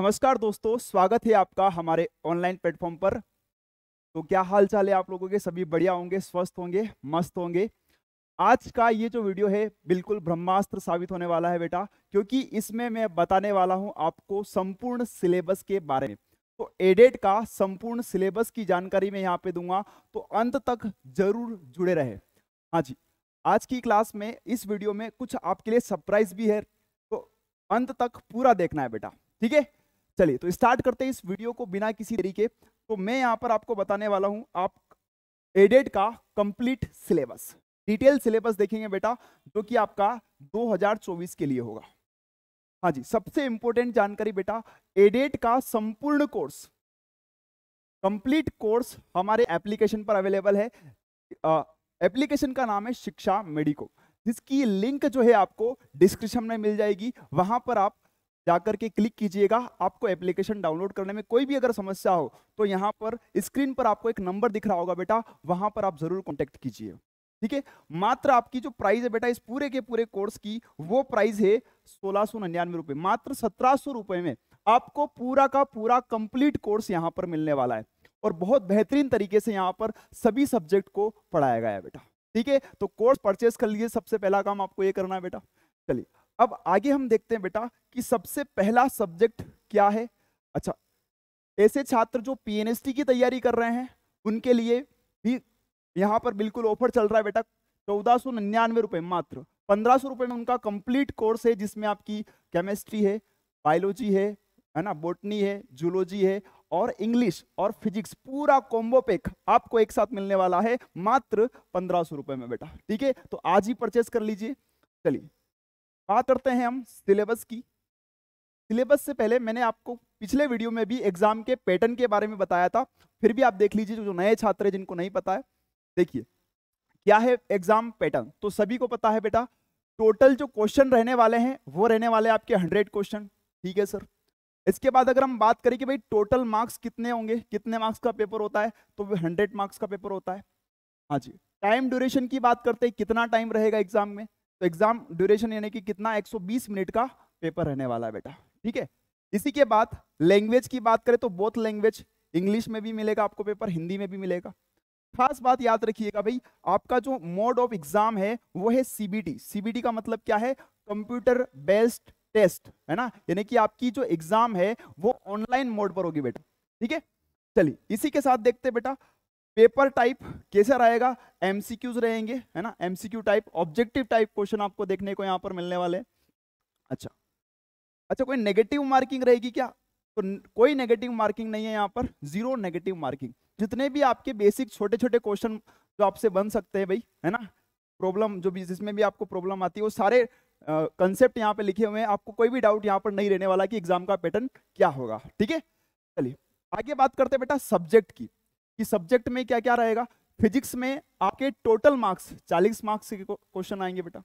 नमस्कार दोस्तों स्वागत है आपका हमारे ऑनलाइन प्लेटफॉर्म पर तो क्या हाल चाल है आप लोगों के सभी बढ़िया होंगे स्वस्थ होंगे मस्त होंगे आज का ये जो वीडियो है बिल्कुल ब्रह्मास्त्र साबित होने वाला है बेटा क्योंकि इसमें मैं बताने वाला हूं आपको संपूर्ण सिलेबस के बारे में तो एडेड का संपूर्ण सिलेबस की जानकारी मैं यहाँ पे दूंगा तो अंत तक जरूर जुड़े रहे हाँ जी आज की क्लास में इस वीडियो में कुछ आपके लिए सरप्राइज भी है तो अंत तक पूरा देखना है बेटा ठीक है चलिए तो स्टार्ट करते हैं इस वीडियो को बिना किसी तरीके तो मैं यहाँ पर आपको बताने वाला हूँ आप एडेड का कंप्लीट सिलेबस डिटेल सिलेबस देखेंगे बेटा जो कि आपका 2024 के लिए होगा हाँ जी सबसे इंपॉर्टेंट जानकारी बेटा एडेड का संपूर्ण कोर्स कंप्लीट कोर्स हमारे एप्लीकेशन पर अवेलेबल है एप्लीकेशन का नाम है शिक्षा मेडिको जिसकी लिंक जो है आपको डिस्क्रिप्शन में मिल जाएगी वहां पर आप जाकर के क्लिक कीजिएगा आपको एप्लीकेशन डाउनलोड करने में कोई भी अगर समस्या हो तो यहाँ पर स्क्रीन पर आपको एक नंबर दिख रहा होगा बेटा वहाँ पर आप ज़रूर कॉन्टेक्ट कीजिए ठीक है मात्र आपकी जो प्राइस है बेटा इस पूरे के पूरे कोर्स की वो प्राइस है सोलह सौ निन्यानवे रुपये मात्र सत्रह सौ रुपये में आपको पूरा का पूरा कंप्लीट कोर्स यहां पर मिलने वाला है और बहुत बेहतरीन तरीके से यहां पर सभी सब्जेक्ट को पढ़ाया गया है बेटा ठीक है तो कोर्स परचेस कर लीजिए सबसे पहला काम आपको ये करना है बेटा चलिए अब आगे हम देखते हैं बेटा कि सबसे पहला सब्जेक्ट क्या है अच्छा ऐसे छात्र जो पीएनएसटी की तैयारी कर रहे हैं उनके लिए भी यहाँ पर बिल्कुल ऑफर चल रहा है बेटा चौदह सौ निन्यानवे रुपये मात्र पंद्रह सौ रुपये में उनका कंप्लीट कोर्स है जिसमें आपकी केमिस्ट्री है बायोलॉजी है है ना बोटनी है जूलॉजी है और इंग्लिश और फिजिक्स पूरा कॉम्बो पैक आपको एक साथ मिलने वाला है मात्र पंद्रह सौ रुपये में बेटा ठीक है तो आज ही परचेस कर लीजिए चलिए बात करते हैं हम सिलेबस की सिलेबस से पहले मैंने आपको पिछले वीडियो में भी एग्जाम के पैटर्न के बारे में बताया था फिर भी आप देख लीजिए जो नए छात्र हैं जिनको नहीं पता है देखिए क्या है एग्जाम पैटर्न तो सभी को पता है बेटा टोटल जो क्वेश्चन रहने वाले हैं वो रहने वाले आपके हंड्रेड क्वेश्चन ठीक है सर इसके बाद अगर हम बात करें कि भाई टोटल मार्क्स कितने होंगे कितने मार्क्स का पेपर होता है तो हंड्रेड मार्क्स का पेपर होता है हाँ जी टाइम ड्यूरेशन की बात करते हैं कितना टाइम रहेगा एग्जाम में तो एग्जाम ड्यूरेशन यानी कि कितना 120 मिनट का पेपर रहने वाला है बेटा ठीक है इसी के बाद लैंग्वेज की बात करें तो बोथ लैंग्वेज इंग्लिश में भी मिलेगा आपको पेपर हिंदी में भी मिलेगा खास बात याद रखिएगा भाई आपका जो मोड ऑफ एग्जाम है वो है सीबीटी सीबीटी का मतलब क्या है कंप्यूटर बेस्ड टेस्ट है ना यानी कि आपकी जो एग्जाम है वो ऑनलाइन मोड पर होगी बेटा ठीक है चलिए इसी के साथ देखते बेटा पेपर टाइप कैसा रहेगा एमसीक्यूज रहेंगे है ना MCQ type objective type question आपको देखने को यहाँ पर मिलने वाले अच्छा अच्छा कोई नेगेटिव मार्किंग रहेगी क्या तो कोई नेगेटिव मार्किंग नहीं है यहाँ पर जीरो नेगेटिव मार्किंग जितने भी आपके बेसिक छोटे छोटे क्वेश्चन जो आपसे बन सकते हैं भाई है ना प्रॉब्लम जो भी जिसमें भी आपको प्रॉब्लम आती है वो सारे कंसेप्ट यहाँ पे लिखे हुए हैं आपको कोई भी डाउट यहाँ पर नहीं रहने वाला कि एग्जाम का पैटर्न क्या होगा ठीक है चलिए आगे बात करते हैं बेटा सब्जेक्ट की कि सब्जेक्ट में क्या क्या रहेगा फिजिक्स में आपके टोटल मार्क्स 40 मार्क्स के क्वेश्चन आएंगे बेटा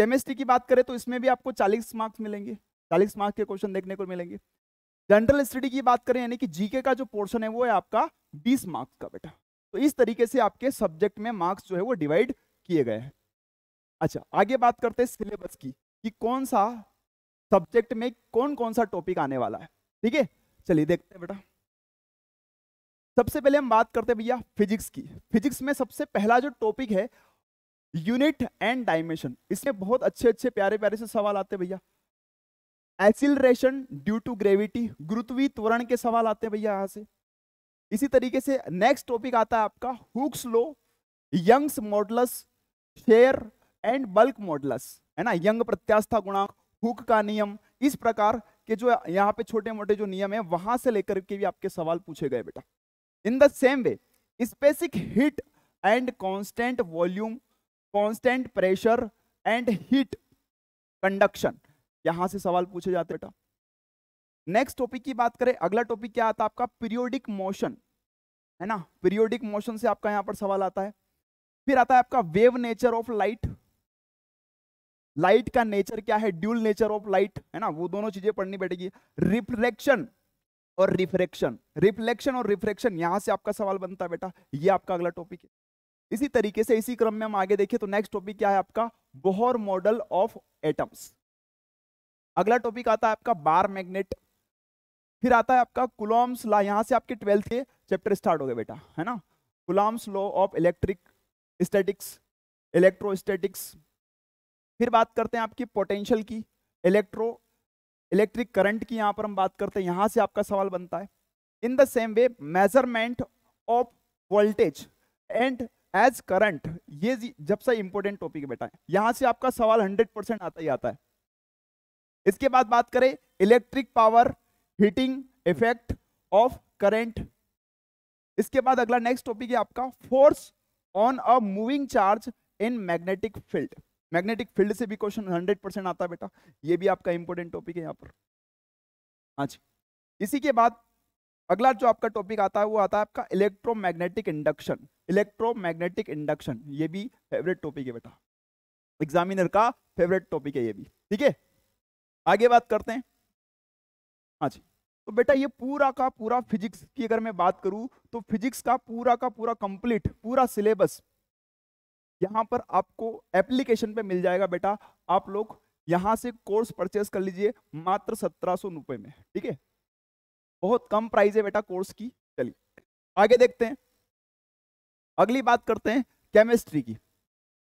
केमिस्ट्री की बात करें तो इसमें भी आपको 40 मार्क्स मिलेंगे 40 मार्क्स के क्वेश्चन देखने को मिलेंगे जनरल स्टडी की बात करें यानी कि जीके का जो पोर्शन है वो है आपका 20 मार्क्स का बेटा तो इस तरीके से आपके सब्जेक्ट में मार्क्स जो है वो डिवाइड किए गए हैं अच्छा आगे बात करते हैं सिलेबस की कि कौन सा सब्जेक्ट में कौन कौन सा टॉपिक आने वाला है ठीक है चलिए देखते हैं बेटा सबसे पहले हम बात करते हैं भैया फिजिक्स की फिजिक्स में सबसे पहला जो टॉपिक है यूनिट एंड डायमेंशन इसमें बहुत अच्छे अच्छे प्यारे प्यारे से सवाल आते हैं भैया एक्सिलेशन ड्यू टू ग्रेविटी गुरुत्वी त्वरण के सवाल आते हैं भैया यहाँ से इसी तरीके से नेक्स्ट टॉपिक आता है आपका Hooke's law Young's modulus shear and bulk modulus है ना यंग प्रत्यास्था गुणांक हुक का नियम इस प्रकार के जो यहाँ पे छोटे मोटे जो नियम है वहां से लेकर के भी आपके सवाल पूछे गए बेटा in the same way specific heat and constant volume constant pressure and heat conduction यहां से सवाल पूछे जाते बेटा नेक्स्ट टॉपिक की बात करें अगला टॉपिक क्या आता है आपका पीरियोडिक मोशन है ना पीरियोडिक मोशन से आपका यहां पर सवाल आता है फिर आता है आपका wave nature of light light का नेचर क्या है ड्यूल नेचर ऑफ लाइट है ना वो दोनों चीजें पढ़नी पड़ेगी रिफ्लेक्शन और रिफ्रेक्शन रिफ्लेक्शन और रिफ्रेक्शन यहां से आपका सवाल बनता है बेटा ये आपका अगला टॉपिक है इसी तरीके से इसी क्रम में हम आगे देखें तो नेक्स्ट टॉपिक क्या है आपका बोहर मॉडल ऑफ एटम्स अगला टॉपिक आता है आपका बार मैग्नेट फिर आता है आपका कुलॉम्स ला यहाँ से आपके ट्वेल्थ के चैप्टर स्टार्ट हो गए बेटा है ना Coulomb's law of electric statics electrostatics फिर बात करते हैं आपकी पोटेंशियल की इलेक्ट्रो इलेक्ट्रिक करंट की यहाँ पर हम बात करते हैं यहां से आपका सवाल बनता है in the same way measurement of voltage and as current ये जब से इंपोर्टेंट टॉपिक बेटा है यहां से आपका सवाल 100 परसेंट आता ही आता है इसके बाद बात करें electric power heating effect of current इसके बाद अगला नेक्स्ट टॉपिक है आपका force on a moving charge in magnetic field magnetic field से भी क्वेश्चन हंड्रेड परसेंट आता है बेटा ये भी आपका इंपॉर्टेंट टॉपिक है यहाँ पर हाँ जी इसी के बाद अगला जो आपका टॉपिक आता है वो आता है आपका इलेक्ट्रोमैग्नेटिक इंडक्शन इलेक्ट्रोमैग्नेटिक इंडक्शन ये भी फेवरेट टॉपिक है बेटा एग्जामिनर का फेवरेट टॉपिक है ये भी ठीक है आगे बात करते हैं हाँ जी तो बेटा ये पूरा का पूरा फिजिक्स की अगर मैं बात करूं तो फिजिक्स का पूरा का पूरा कंप्लीट पूरा सिलेबस यहाँ पर आपको एप्लीकेशन पे मिल जाएगा बेटा आप लोग यहाँ से कोर्स परचेस कर लीजिए मात्र सत्रह सौ रुपये में ठीक है बहुत कम प्राइस है बेटा कोर्स की चलिए आगे देखते हैं अगली बात करते हैं केमिस्ट्री की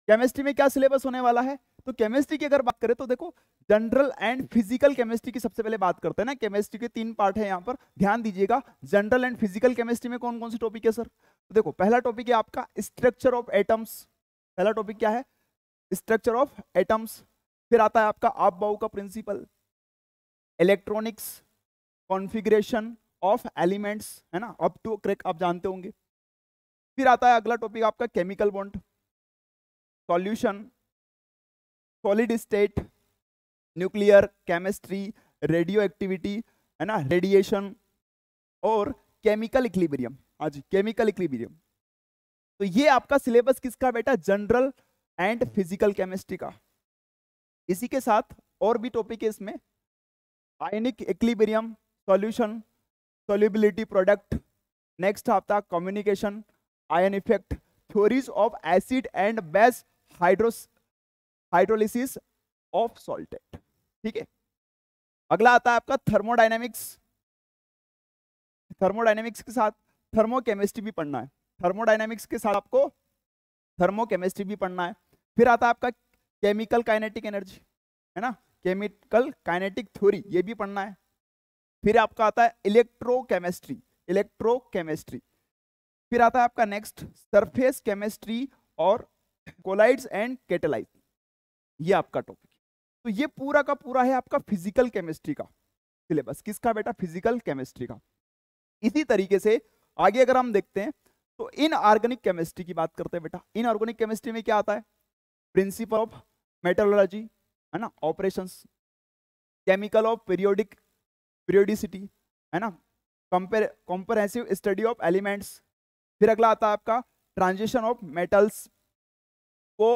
केमिस्ट्री में क्या सिलेबस होने वाला है तो केमिस्ट्री की अगर बात करें तो देखो जनरल एंड फिजिकल केमिस्ट्री की सबसे पहले बात करते हैं ना केमिस्ट्री के तीन पार्ट है यहाँ पर ध्यान दीजिएगा जनरल एंड फिजिकल केमिस्ट्री में कौन कौन से टॉपिक है सर तो देखो पहला टॉपिक है आपका स्ट्रक्चर ऑफ एटम्स पहला टॉपिक क्या है स्ट्रक्चर ऑफ एटम्स फिर आता है आपका आप बाहू का principle electronics configuration of elements है ना अप टू क्रैक आप जानते होंगे फिर आता है अगला टॉपिक आपका chemical bond solution solid state nuclear chemistry radioactivity है ना रेडिएशन और केमिकल इक्लिबेरियम हाँ जी केमिकल इक्लिबेरियम तो ये आपका सिलेबस किसका बेटा जनरल एंड फिजिकल केमिस्ट्री का इसी के साथ और भी टॉपिक है इसमें ionic equilibrium solution solubility product next आपका communication ion effect theories of acid and base hydro hydrolysis of salts ठीक है अगला आता है आपका थर्मोडाइनेमिक्स थर्मोडाइनेमिक्स के साथ थर्मोकेमिस्ट्री भी पढ़ना है थर्मोडाइनमिक्स के साथ आपको थर्मोकेमिस्ट्री भी पढ़ना है फिर आता है आपका केमिकल काइनेटिक एनर्जी है ना केमिकल काइनेटिक थ्योरी ये भी पढ़ना है फिर आपका आता है इलेक्ट्रोकेमिस्ट्री इलेक्ट्रोकेमिस्ट्री फिर आता है आपका नेक्स्ट सरफेस केमिस्ट्री और कोलाइड्स एंड कैटेलाइट ये आपका टॉपिक तो ये पूरा का पूरा है आपका फिजिकल केमिस्ट्री का सिलेबस किसका बेटा फिजिकल केमिस्ट्री का इसी तरीके से आगे अगर हम देखते हैं तो इन ऑर्गेनिक केमिस्ट्री की बात करते हैं बेटा इन ऑर्गेनिक केमिस्ट्री में क्या आता है प्रिंसिपल ऑफ मेटोलॉजी है ना operation chemical of periodic periodicity है ना compare comprehensive study of elements फिर अगला आता है आपका ट्रांजिशन ऑफ मेटल्स को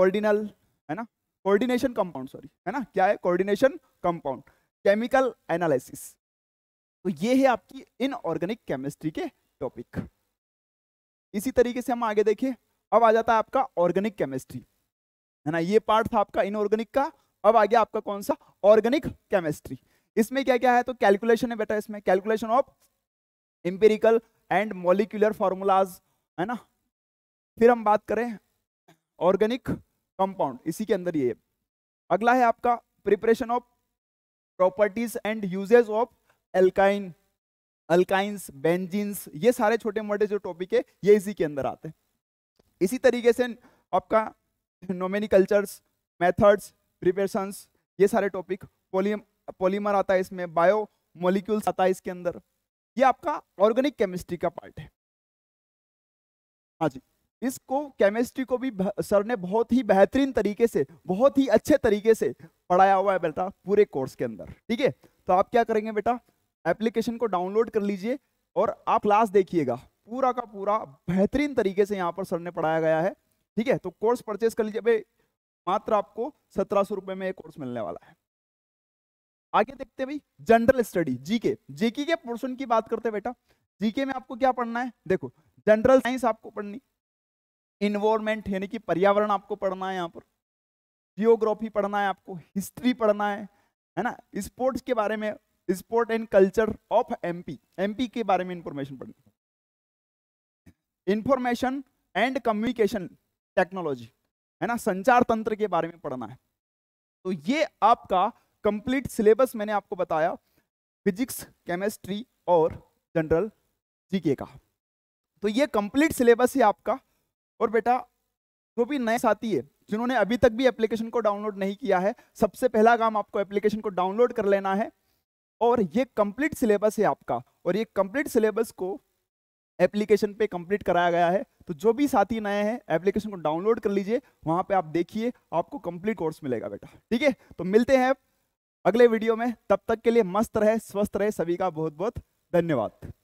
ऑर्डिनल है ना कोऑर्डिनेशन कंपाउंड सॉरी है ना क्या है कोऑर्डिनेशन कंपाउंड केमिकल एनालिसिस तो ये है आपकी इनऑर्गेनिक केमिस्ट्री के टॉपिक इसी तरीके से हम आगे देखिए अब आ जाता है आपका ऑर्गेनिक केमिस्ट्री है ना ये पार्ट था आपका इनऑर्गेनिक का अब आ गया आपका कौन सा ऑर्गेनिक केमिस्ट्री इसमें क्या क्या है तो कैलकुलेशन है बेटा इसमें calculation of empirical and molecular formulas है ना फिर हम बात करें ऑर्गेनिक कंपाउंड इसी के अंदर ये अगला है आपका preparation of properties and usages of alkyne alkynes benzenes ये सारे छोटे मोटे जो टॉपिक है ये इसी के अंदर आते हैं इसी तरीके से आपका नोमेनिकल्चर्स मैथड्स प्रिपेशंस ये सारे टॉपिक पोली पोलीमर आता है इसमें बायो मोलिक्यूल्स आता है इसके अंदर ये आपका ऑर्गेनिक केमिस्ट्री का पार्ट है हाँ जी इसको केमिस्ट्री को भी सर ने बहुत ही बेहतरीन तरीके से बहुत ही अच्छे तरीके से पढ़ाया हुआ है बेटा पूरे कोर्स के अंदर ठीक है तो आप क्या करेंगे बेटा एप्लीकेशन को डाउनलोड कर लीजिए और आप क्लास देखिएगा पूरा का पूरा बेहतरीन तरीके से यहाँ पर सर ने पढ़ाया गया है ठीक है तो कोर्स परचेज कर लीजिए भाई मात्र आपको सत्रह सौ रुपये में एक कोर्स मिलने वाला है आगे देखते हैं भाई जनरल स्टडी जीके जीके के पोर्सन की बात करते हैं बेटा जीके में आपको क्या पढ़ना है देखो जनरल साइंस आपको पढ़नी इन्वायरमेंट यानी कि पर्यावरण आपको पढ़ना है यहाँ पर जियोग्राफी पढ़ना है आपको हिस्ट्री पढ़ना है है ना स्पोर्ट्स के बारे में sport and culture of MP MP के बारे में इंफॉर्मेशन पढ़नी इंफॉर्मेशन एंड कम्युनिकेशन टेक्नोलॉजी है ना संचार तंत्र के बारे में पढ़ना है तो ये आपका कंप्लीट सिलेबस मैंने आपको बताया फिजिक्स केमिस्ट्री और जनरल जीके का तो ये कंप्लीट सिलेबस है आपका और बेटा जो भी नए साथी है जिन्होंने अभी तक भी एप्लीकेशन को डाउनलोड नहीं किया है सबसे पहला काम आपको एप्लीकेशन को डाउनलोड कर लेना है और ये कंप्लीट सिलेबस है आपका और ये कंप्लीट सिलेबस को एप्लीकेशन पे कंप्लीट कराया गया है तो जो भी साथी नए हैं एप्लीकेशन को डाउनलोड कर लीजिए वहां पे आप देखिए आपको कंप्लीट कोर्स मिलेगा बेटा ठीक है तो मिलते हैं अगले वीडियो में तब तक के लिए मस्त रहे स्वस्थ रहे सभी का बहुत बहुत धन्यवाद